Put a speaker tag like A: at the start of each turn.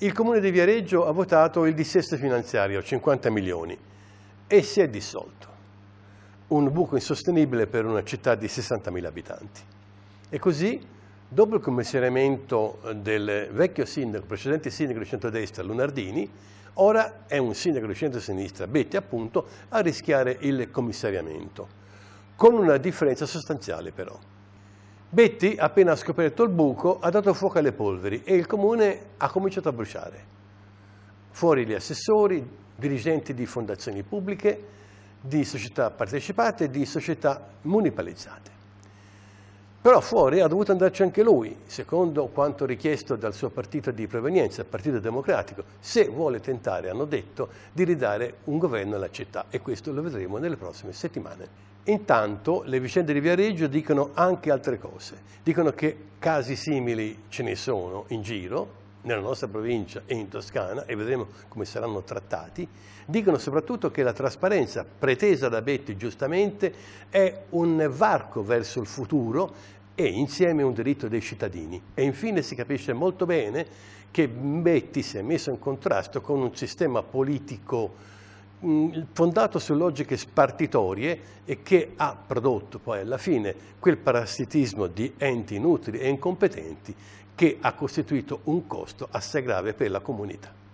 A: Il comune di Viareggio ha votato il dissesto finanziario, 50 milioni, e si è dissolto. Un buco insostenibile per una città di 60.000 abitanti. E così, dopo il commissariamento del vecchio sindaco, precedente sindaco di centrodestra, Lunardini, ora è un sindaco di centro-sinistra, Betti appunto, a rischiare il commissariamento, con una differenza sostanziale però. Betty, appena scoperto il buco, ha dato fuoco alle polveri e il comune ha cominciato a bruciare. Fuori gli assessori, dirigenti di fondazioni pubbliche, di società partecipate e di società municipalizzate. Però fuori ha dovuto andarci anche lui, secondo quanto richiesto dal suo partito di provenienza, il Partito Democratico, se vuole tentare, hanno detto, di ridare un governo alla città e questo lo vedremo nelle prossime settimane Intanto le vicende di Viareggio dicono anche altre cose, dicono che casi simili ce ne sono in giro, nella nostra provincia e in Toscana, e vedremo come saranno trattati, dicono soprattutto che la trasparenza pretesa da Betti giustamente è un varco verso il futuro e insieme un diritto dei cittadini. E infine si capisce molto bene che Betti si è messo in contrasto con un sistema politico Mm, fondato su logiche spartitorie e che ha prodotto poi alla fine quel parassitismo di enti inutili e incompetenti che ha costituito un costo assai grave per la comunità.